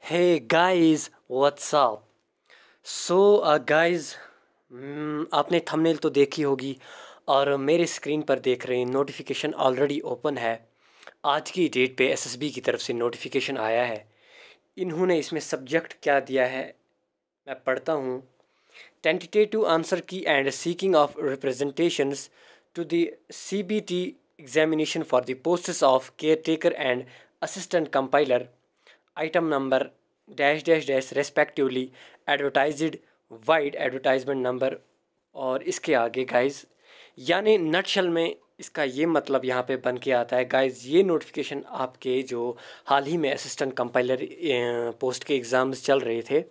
Hey guys, what's up? So uh, guys, mm, आपने thumbnail तो देखी होगी और मेरे स्क्रीन पर देख रहे हैं नोटिफिकेशन ऑलरेडी ओपन है आज की डेट पे एसएसबी की तरफ से नोटिफिकेशन आया है इन्होंने इसमें सब्जेक्ट क्या दिया है मैं पढ़ता हूँ टेंटेटिव आंसर की and seeking of representation to the CBT examination for the posts of caretaker and assistant compiler item number dash dash dash respectively advertised vide advertisement number और इसके आगे गाइस यानी नटशल में इसका ये मतलब यहाँ पे बन के आता है गाइस ये नोटिफिकेशन आपके जो हाल ही में असिस्टेंट कंपाइलर पोस्ट के एग्ज़ाम्स चल रहे थे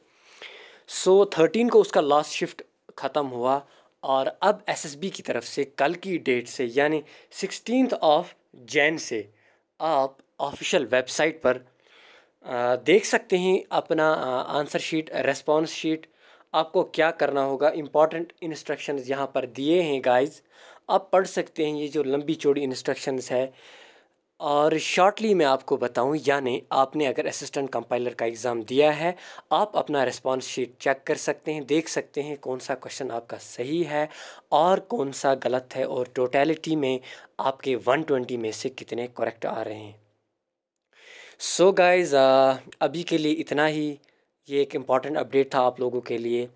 सो so, थर्टीन को उसका लास्ट शिफ्ट ख़त्म हुआ और अब एसएसबी की तरफ से कल की डेट से यानी सिक्सटीन ऑफ जैन से आप ऑफिशियल वेबसाइट पर देख सकते हैं अपना आंसर शीट रेस्पॉन्स शीट आपको क्या करना होगा इम्पॉर्टेंट इंस्ट्रक्शंस यहाँ पर दिए हैं गाइस आप पढ़ सकते हैं ये जो लंबी चौड़ी इंस्ट्रक्शंस है और शॉर्टली मैं आपको बताऊं यानी आपने अगर असिस्टेंट कंपाइलर का एग्ज़ाम दिया है आप अपना रिस्पांस शीट चेक कर सकते हैं देख सकते हैं कौन सा क्वेश्चन आपका सही है और कौन सा गलत है और टोटलिटी में आपके 120 में से कितने करेक्ट आ रहे हैं सो so गाइज़ uh, अभी के लिए इतना ही ये एक इम्पॉर्टेंट अपडेट था आप लोगों के लिए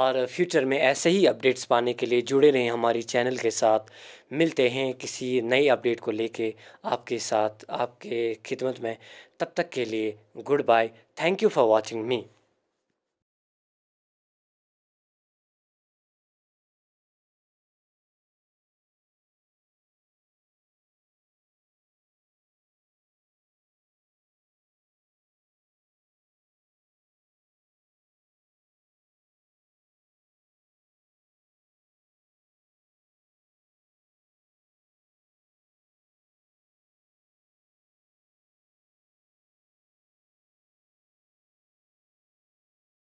और फ्यूचर में ऐसे ही अपडेट्स पाने के लिए जुड़े रहें हमारी चैनल के साथ मिलते हैं किसी नई अपडेट को लेके आपके साथ आपके खिदमत में तब तक के लिए goodbye thank you for watching me